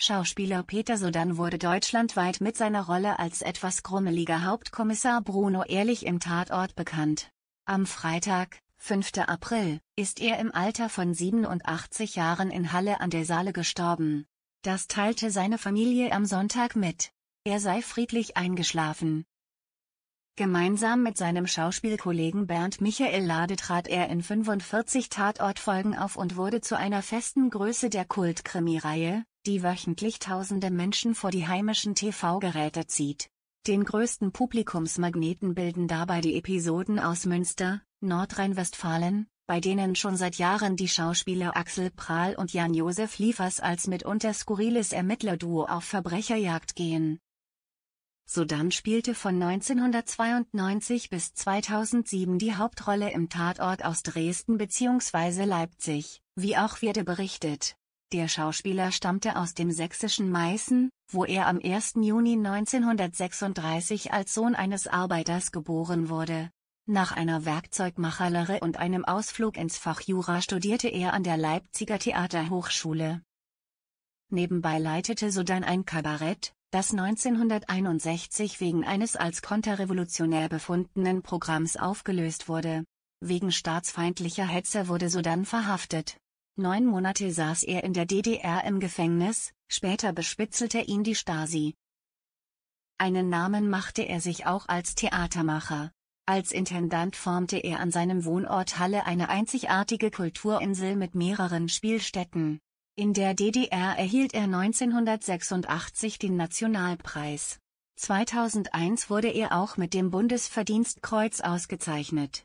Schauspieler Peter Sodan wurde deutschlandweit mit seiner Rolle als etwas krummeliger Hauptkommissar Bruno Ehrlich im Tatort bekannt. Am Freitag, 5. April, ist er im Alter von 87 Jahren in Halle an der Saale gestorben. Das teilte seine Familie am Sonntag mit. Er sei friedlich eingeschlafen. Gemeinsam mit seinem Schauspielkollegen Bernd Michael Lade trat er in 45 Tatortfolgen auf und wurde zu einer festen Größe der Kultkrimireihe, die wöchentlich tausende Menschen vor die heimischen TV-Geräte zieht. Den größten Publikumsmagneten bilden dabei die Episoden aus Münster, Nordrhein-Westfalen, bei denen schon seit Jahren die Schauspieler Axel Prahl und Jan-Josef Liefers als mitunter skurriles Ermittlerduo auf Verbrecherjagd gehen. Sodann spielte von 1992 bis 2007 die Hauptrolle im Tatort aus Dresden bzw. Leipzig, wie auch Wirde berichtet. Der Schauspieler stammte aus dem sächsischen Meißen, wo er am 1. Juni 1936 als Sohn eines Arbeiters geboren wurde. Nach einer Werkzeugmacherlehre und einem Ausflug ins Fach Jura studierte er an der Leipziger Theaterhochschule. Nebenbei leitete sodann ein Kabarett, das 1961 wegen eines als konterrevolutionär befundenen Programms aufgelöst wurde. Wegen staatsfeindlicher Hetze wurde sodann verhaftet. Neun Monate saß er in der DDR im Gefängnis, später bespitzelte ihn die Stasi. Einen Namen machte er sich auch als Theatermacher. Als Intendant formte er an seinem Wohnort Halle eine einzigartige Kulturinsel mit mehreren Spielstätten. In der DDR erhielt er 1986 den Nationalpreis. 2001 wurde er auch mit dem Bundesverdienstkreuz ausgezeichnet.